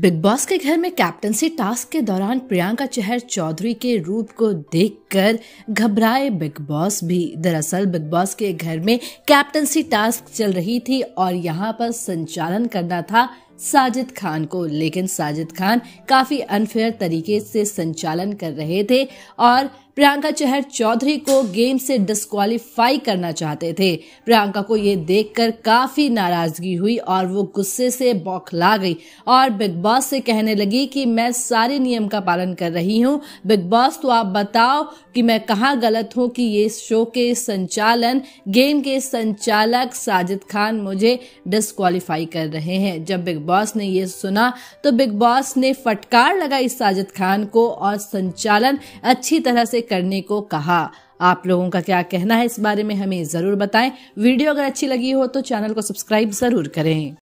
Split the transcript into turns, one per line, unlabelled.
big boss के घर में कैप्टनसी टास्क के दौरान प्रियंका चहर चौधरी के रूप को देखकर घबराए बिग बॉस भी दरअसल बिग बॉस के घर में कैप्टनसी टास्क चल रही थी और यहाँ पर संचालन करना था साजिद खान को लेकिन साजिद खान काफी अनफेयर तरीके से संचालन कर रहे थे और प्रियंका चहर चौधरी को गेम से डिस्कालीफाई करना चाहते थे प्रियंका को ये देखकर काफी नाराजगी हुई और वो गुस्से से बौखला गई और बिग बॉस से कहने लगी कि मैं सारे नियम का पालन कर रही हूँ बिग बॉस तो आप बताओ कि मैं कहाँ गलत हूँ कि ये शो के संचालन गेम के संचालक साजिद खान मुझे डिस्कालीफाई कर रहे हैं जब बिग बॉस ने ये सुना तो बिग बॉस ने फटकार लगाई साजिद खान को और संचालन अच्छी तरह से करने को कहा आप लोगों का क्या कहना है इस बारे में हमें ज़रूर बताएं वीडियो अगर अच्छी लगी हो तो चैनल को सब्सक्राइब ज़रूर करें